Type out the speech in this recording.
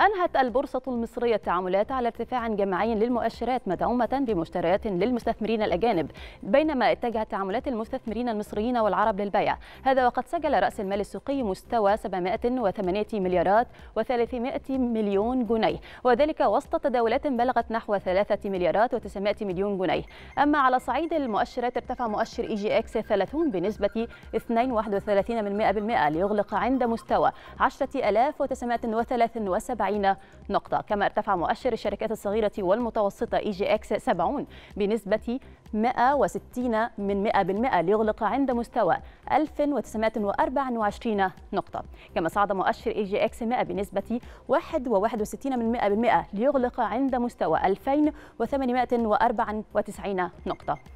أنهت البورصة المصرية التعاملات على ارتفاع جماعي للمؤشرات مدعومة بمشتريات للمستثمرين الأجانب بينما اتجهت تعاملات المستثمرين المصريين والعرب للبيع هذا وقد سجل رأس المال السوقي مستوى 708 مليارات و300 مليون جنيه وذلك وسط تداولات بلغت نحو 3 مليارات و900 مليون جنيه أما على صعيد المؤشرات ارتفع مؤشر إي جي إكس 30 بنسبة 2.31% ليغلق عند مستوى 10973 170 نقطة كما ارتفع مؤشر الشركات الصغيرة والمتوسطة اي جي اكس 70 بنسبة 160 من 100% ليغلق عند مستوى 1924 نقطة كما صعد مؤشر اي جي اكس 100 بنسبة 1.61 من 100% ليغلق عند مستوى 2894 نقطة